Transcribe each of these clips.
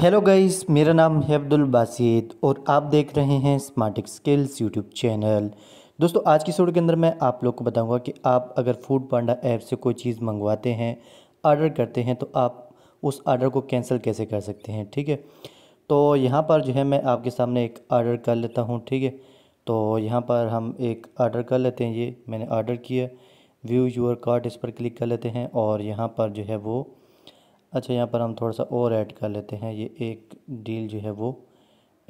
hello guys मेरा नाम है अब्दुल बासित और आप देख रहे हैं स्मार्ट स्किल्स यूट्यूब चैनल दोस्तों आज की शोड के अंदर मैं आप लोग को बताऊंगा कि आप अगर फूड पांडा ऐप से कोई चीज़ मंगवाते हैं आर्डर करते हैं तो आप उस आर्डर को कैंसिल कैसे कर सकते हैं ठीक है तो यहाँ पर जो है मैं आपके सामने एक आर्डर कर लेता हूँ ठीक है तो यहाँ पर हम एक आर्डर कर लेते हैं ये मैंने आर्डर किया व्यू यूर कार्ट इस पर क्लिक कर लेते हैं और यहाँ पर जो है वो अच्छा यहाँ पर हम थोड़ा सा और ऐड कर लेते हैं ये एक डील जो है वो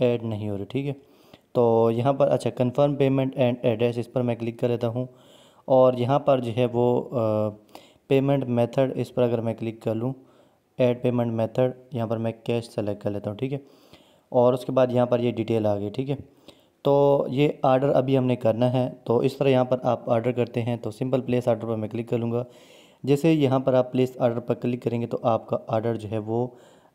ऐड नहीं हो रही ठीक है तो यहाँ पर अच्छा कंफर्म पेमेंट एंड एड्रेस इस पर मैं क्लिक कर लेता हूँ और यहाँ पर जो है वो पेमेंट मेथड इस पर अगर मैं क्लिक कर लूँ ऐड पेमेंट मेथड यहाँ पर मैं कैश सेलेक्ट कर लेता हूँ ठीक है और उसके बाद यहाँ पर ये डिटेल आ गई ठीक है तो ये आर्डर अभी हमने करना है तो इस तरह यहाँ पर आप आर्डर करते हैं तो सिंपल प्लेस आर्डर पर मैं क्लिक कर लूँगा जैसे यहाँ पर आप प्लेस आर्डर पर क्लिक करेंगे तो आपका आर्डर जो है वो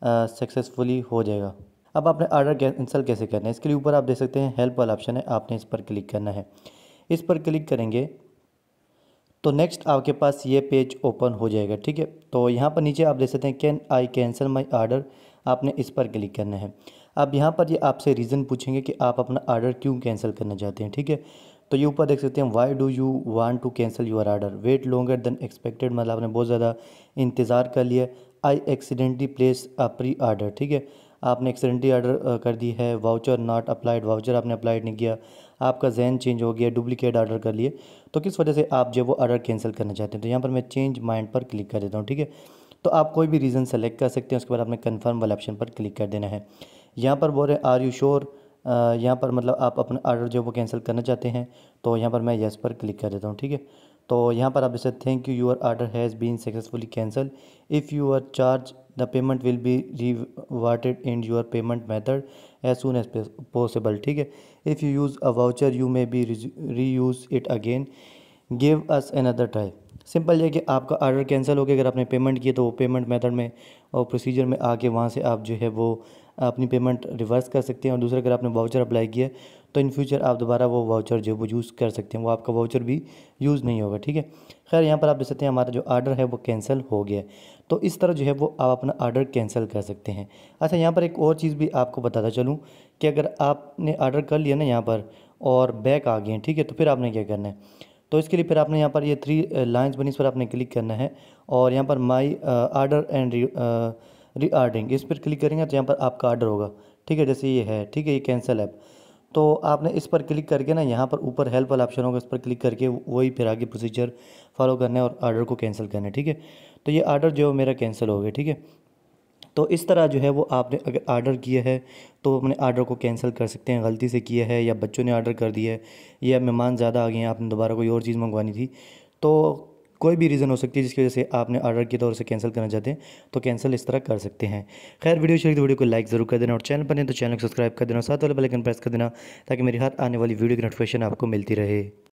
सक्सेसफुली हो जाएगा अब आपने आर्डर कैंसिल कैसे करना है इसके लिए ऊपर आप देख सकते हैं हेल्प वाला ऑप्शन है आपने इस पर क्लिक करना है इस पर क्लिक करेंगे तो नेक्स्ट आपके पास ये पेज ओपन हो जाएगा ठीक है तो यहाँ पर नीचे आप देख सकते हैं can I cancel my order आपने इस पर क्लिक करना है अब यहाँ पर ये यह आपसे रीज़न पूछेंगे कि आप अपना आर्डर क्यों कैंसिल करना चाहते हैं ठीक है तो ये ऊपर देख सकते हैं why do you want to cancel your order wait longer than expected मतलब आपने बहुत ज़्यादा इंतज़ार कर लिया I accidentally place a pre order ठीक है आपने एक्सीडेंटली आर्डर कर दी है वाउचर नॉट अप्लाइड वाउचर आपने अप्लाइड नहीं किया आपका जहन चेंज हो गया डुप्लीकेट आर्डर कर लिए तो किस वजह से आप जो वो आर्डर कैंसिल करना चाहते हैं तो यहाँ पर मैं चेंज माइंड पर क्लिक कर देता हूँ ठीक है तो आप कोई भी रीज़न सेलेक्ट कर सकते हैं उसके बाद आपने कन्फर्म वाले ऑप्शन पर क्लिक कर देना है यहाँ पर बोल रहे आर यू श्योर यहाँ पर मतलब आप अपना आर्डर जो वो कैंसिल करना चाहते हैं तो यहाँ पर मैं येस पर क्लिक कर देता हूँ ठीक है तो यहाँ पर आप इसे thank you your order has been successfully cancel if you are charge the payment will be reverted in your payment method as soon as possible ठीक है if you use a voucher you may be reuse it again give us another try simple यह कि आपका order cancel हो गया अगर आपने payment किया तो वो पेमेंट मेथड में और प्रोसीजर में आके वहाँ से आप जो है वो अपनी पेमेंट रिवर्स कर सकते हैं और दूसरा अगर आपने वाउचर अप्लाई किया तो इन फ्यूचर आप दोबारा वो वाउचर जो वो यूज़ कर सकते हैं वो आपका वाउचर भी यूज़ नहीं होगा ठीक है खैर यहाँ पर आप देख सकते हैं हमारा जो आर्डर है वो कैंसिल हो गया तो इस तरह जो है वो आप अपना आर्डर कैंसिल कर सकते हैं अच्छा यहाँ पर एक और चीज़ भी आपको बताता चलूँ कि अगर आपने आर्डर कर लिया ना यहाँ पर और बैक आ गए ठीक है तो फिर आपने क्या करना है तो इसके लिए फिर आपने यहाँ पर ये थ्री लाइन्स बनी इस पर आपने क्लिक करना है और यहाँ पर माई आर्डर एंड रिआर्डिंग इस पर क्लिक करेंगे तो यहाँ पर आपका आर्डर होगा ठीक है जैसे ये है ठीक है ये कैंसिल ऐप तो आपने इस पर क्लिक करके ना यहाँ पर ऊपर हेल्प वाला ऑप्शन होगा इस पर क्लिक करके वही फिर आगे प्रोसीजर फॉलो करना है और आर्डर को कैंसिल करना है ठीक है तो ये आर्डर जो है मेरा कैंसिल हो गया ठीक है तो इस तरह जो है वो आपने अगर आर्डर किया है तो अपने आर्डर को कैंसिल कर सकते हैं गलती से किया है या बच्चों ने आर्डर कर दिया है या मेहमान ज़्यादा आ गए हैं आपने दोबारा कोई और चीज़ मंगवानी थी तो कोई भी रीज़न हो सकती है जिसकी वजह से आपने ऑर्डर किया था और उसे कैंसिल करना चाहते हैं तो कैंसिल इस तरह कर सकते हैं खैर वीडियो शेयर तो वीडियो को लाइक जरूर कर देना और चैनल पर नहीं तो चैनल को सब्सक्राइब कर देना साथ वाले बेल प्रेस कर देना ताकि मेरी हर आने वाली वीडियो की नोटिफिकेशन आपको मिलती रहे